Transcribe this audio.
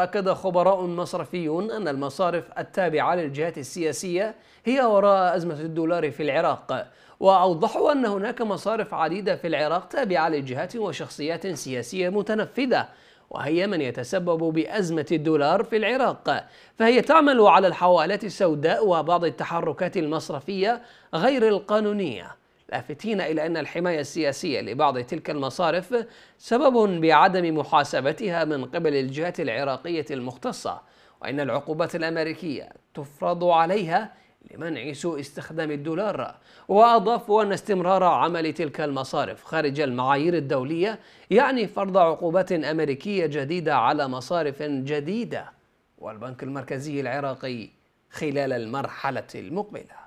أكد خبراء مصرفيون أن المصارف التابعة للجهات السياسية هي وراء أزمة الدولار في العراق وأوضحوا أن هناك مصارف عديدة في العراق تابعة لجهات وشخصيات سياسية متنفذة وهي من يتسبب بأزمة الدولار في العراق فهي تعمل على الحوالات السوداء وبعض التحركات المصرفية غير القانونية لافتين إلى أن الحماية السياسية لبعض تلك المصارف سبب بعدم محاسبتها من قبل الجهات العراقية المختصة وأن العقوبات الأمريكية تفرض عليها لمنع سوء استخدام الدولار وأضافوا أن استمرار عمل تلك المصارف خارج المعايير الدولية يعني فرض عقوبات أمريكية جديدة على مصارف جديدة والبنك المركزي العراقي خلال المرحلة المقبلة